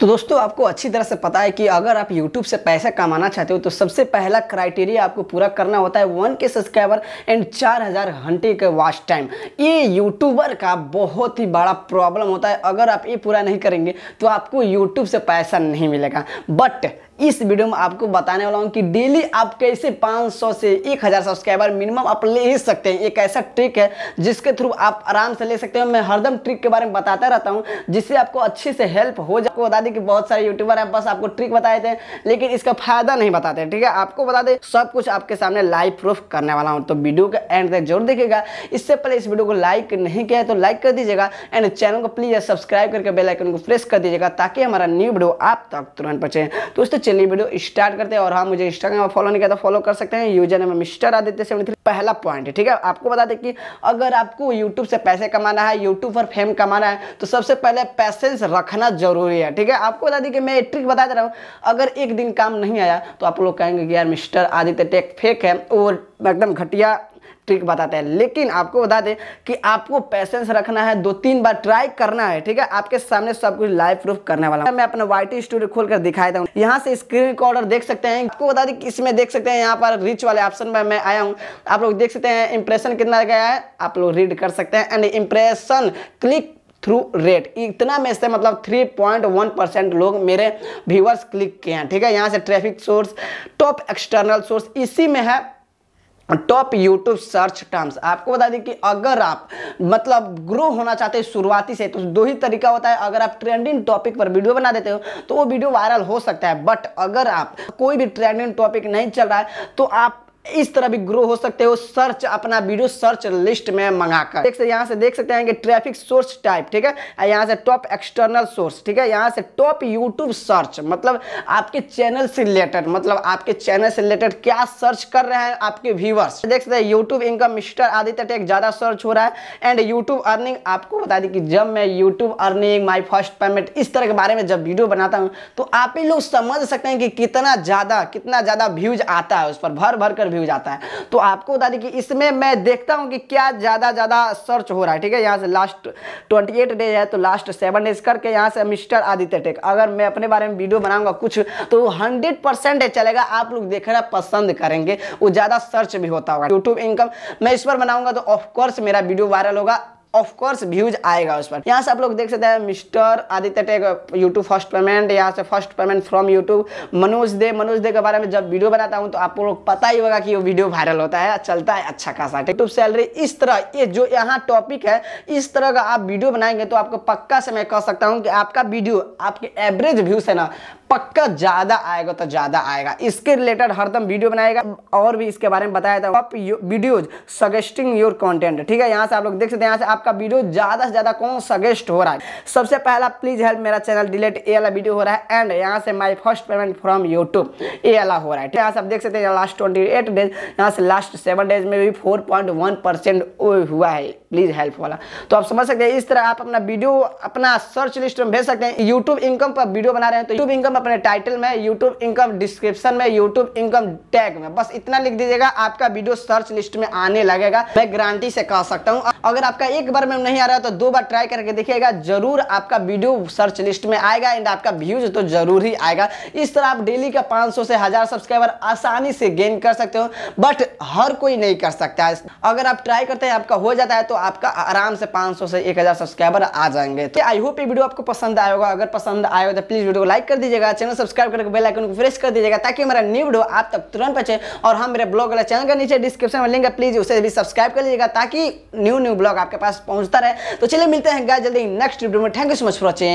तो दोस्तों आपको अच्छी तरह से पता है कि अगर आप यूट्यूब से पैसा कमाना चाहते हो तो सबसे पहला क्राइटेरिया आपको पूरा करना होता है वन के सब्सक्राइबर एंड चार हज़ार घंटे के वॉच टाइम ये यूट्यूबर का बहुत ही बड़ा प्रॉब्लम होता है अगर आप ये पूरा नहीं करेंगे तो आपको यूट्यूब से पैसा नहीं मिलेगा बट इस वीडियो में आपको बताने वाला हूँ कि डेली आप कैसे 500 से 1000 सब्सक्राइबर मिनिमम आप ले ही सकते हैं एक ऐसा ट्रिक है जिसके थ्रू आप आराम से ले सकते हो मैं हरदम ट्रिक के बारे में बताता रहता हूँ जिससे आपको अच्छे से हेल्प हो जाए बता दें थे कि बहुत सारे यूट्यूबर हैं बस आपको ट्रिक बताए थे लेकिन इसका फायदा नहीं बताते ठीक है आपको बता बताते सब कुछ आपके सामने लाइव प्रूफ करने वाला हूँ तो वीडियो का एंड तक जरूर देखिएगा इससे पहले इस वीडियो को लाइक नहीं किया है तो लाइक कर दीजिएगा एंड चैनल को प्लीज़ सब्सक्राइब करके बेलाइकन को प्रेस कर दीजिएगा ताकि हमारा न्यू वीडियो आप तक तुरंत पहुँचे दोस्तों चलिए वीडियो स्टार्ट करते हैं और हाँ मुझे इंस्टाग्राम फॉलो नहीं किया तो फॉलो कर सकते हैं user name Mr Aditya seven पहला पॉइंट है ठीक है आपको बता दें कि अगर आपको यूट्यूब से पैसे कमाना है यूट्यूब पर फेम कमाना है तो सबसे पहले पैसेंस रखना जरूरी है ठीक है आपको बता दें कि मैं एक ट्रिक बता दे रहा हूँ अगर एक दिन काम नहीं आया तो आप लोग कहेंगे कि यार मिस्टर आदित्य टेक फेक है और एकदम घटिया ट्रिक बताते हैं लेकिन आपको बता दें कि आपको पेशेंस रखना है दो तीन बार ट्राई करना है ठीक है आपके सामने सब कुछ लाइव प्रूफ करने वाला मैं अपना वाई टी स्टूडियो खोल कर दिखाई हूँ यहाँ से स्क्रीन रिकॉर्डर देख सकते हैं आपको बता दें कि इसमें देख सकते हैं यहाँ पर रिच वाले ऑप्शन में मैं आया हूँ आप लोग देख सकते हैं इंप्रेशन कितना गया है आप लोग रीड कर सकते हैं and impression click through rate इतना में से मतलब 3.1 परसेंट लोग मेरे व्यूअर्स क्लिक किए हैं ठीक है यहाँ से traffic source top external source इसी में है टॉप यूट्यूब सर्च टर्म्स आपको बता दें कि अगर आप मतलब ग्रो होना चाहते हैं शुरुआती से तो दो ही तरीका होता है अगर आप ट्रेंडिंग टॉपिक पर वीडियो बना देते हो तो वो वीडियो वायरल हो सकता है बट अगर आप कोई भी ट्रेंडिंग टॉपिक नहीं चल रहा है तो आप इस तरह भी ग्रो हो सकते हो सर्च अपना वीडियो सर्च लिस्ट में मंगाकर देख सकते यहां से देख सकते हैं कि ट्रैफिक सोर्स टाइप ठीक है यहां से टॉप एक्सटर्नल सोर्स ठीक है यहां से टॉप यूट्यूब सर्च मतलब आपके चैनल से रिलेटेड मतलब आपके चैनल से रिलेटेड क्या सर्च कर रहे हैं आपके व्यूवर्स देख सकते हैं YouTube income Mr Aditya Tech ज़्यादा सर्च हो रहा है एंड यूट्यूब अर्निंग आपको बता दें कि जब मैं YouTube earning my first payment इस तरह के बारे में जब वीडियो बनाता हूँ तो आप ही लोग समझ सकते हैं कि कितना ज़्यादा कितना ज़्यादा व्यूज आता है उस पर भर भर कर भी हो जाता है तो आपको बता दें कि इसमें मैं देखता हूँ कि क्या ज़्यादा ज़्यादा सर्च हो रहा है ठीक है यहाँ से लास्ट ट्वेंटी एट डे है तो लास्ट सेवन डेज करके यहाँ से मिस्टर आदित्य टेक अगर मैं अपने बारे में वीडियो बनाऊँगा कुछ तो हंड्रेड परसेंट चलेगा आप लोग देखना पसंद करेंगे वो ज़्यादा सर्च भी होता होगा यूट्यूब इनकम मैं इस पर बनाऊँगा तो ऑफकोर्स मेरा वीडियो वायरल होगा ऑफकोर्स व्यूज आएगा उस पर यहाँ से आप लोग देख सकते हैं Mr Aditya Tech YouTube first payment यहाँ से first payment from YouTube Manoj Dey Manoj Dey के बारे में जब वीडियो बनाता हूँ तो आप लोग पता ही होगा कि वो वीडियो वायरल होता है चलता है अच्छा खासा यूट्यूब सैलरी इस तरह ये जो यहाँ टॉपिक है इस तरह का आप वीडियो बनाएंगे तो आपको पक्का से मैं कह सकता हूँ कि आपका वीडियो आपके एवरेज व्यूज है ना पक्का ज़्यादा आएगा तो ज़्यादा आएगा इसके रिलेटेड हरदम वीडियो बनाएगा और भी इसके बारे में बताया था वीडियोज सजेस्टिंग योर कॉन्टेंट ठीक है यहाँ से आप लोग देख सकते हैं यहाँ से आपका आपका वीडियो ज़्यादा से ज़्यादा कौन सजेस्ट हो रहा है सबसे पहला प्लीज़ हेल्प मेरा चैनल डिलीट ए वाला वीडियो हो रहा है एंड यहाँ से my first payment from YouTube ए वाला हो रहा है यहाँ से आप देख सकते हैं लास्ट ट्वेंटी एट डेज यहाँ से लास्ट सेवन डेज में भी फोर पॉइंट वन परसेंट हुआ है प्लीज़ हेल्प वाला तो आप समझ सकते हैं इस तरह आप अपना वीडियो अपना सर्च लिस्ट में भेज सकते हैं यूट्यूब इनकम पर वीडियो बना रहे हैं तो यूट्यूब इनकम अपने टाइटल में यूट्यूब इनकम डिस्क्रिप्शन में यूट्यूब इनकम टैग में बस इतना लिख दीजिएगा आपका वीडियो सर्च लिस्ट में आने लगेगा मैं गारंटी से कह सकता हूँ अगर आपका एक एक बार में नहीं आ रहा तो दो बार ट्राई करके देखिएगा जरूर आपका वीडियो सर्च लिस्ट में आएगा एंड आपका व्यूज तो जरूर ही आएगा इस तरह आप डेली का 500 से हजार सब्सक्राइबर आसानी से गेन कर सकते हो बट हर कोई नहीं कर सकता है अगर आप ट्राई करते हैं आपका हो जाता है तो आपका आराम से पांच से एक सब्सक्राइबर आ जाएंगे तो आई होप ये वीडियो आपको पसंद आएगा अगर पसंद आएगा तो प्लीज वीडियो को लाइक कर दीजिएगा चैनल सब्सक्राइब करके बेल आइकन को प्रेस कर दीजिएगा ताकि हमारा न्यू वीडियो आप तक तुरंत पहुंचे और हम मेरे ब्लॉग वाला चैनल का नीचे डिस्क्रिप्शन में लिंक है प्लीज उसे भी सब्सक्राइब कर लीजिएगा ताकि न्यू न्यू ब्लॉग आपके पास पास पहुंचता रहे तो चलिए मिलते हैं गाय जल्दी नेक्स्ट वीडियो में thank you so much for watching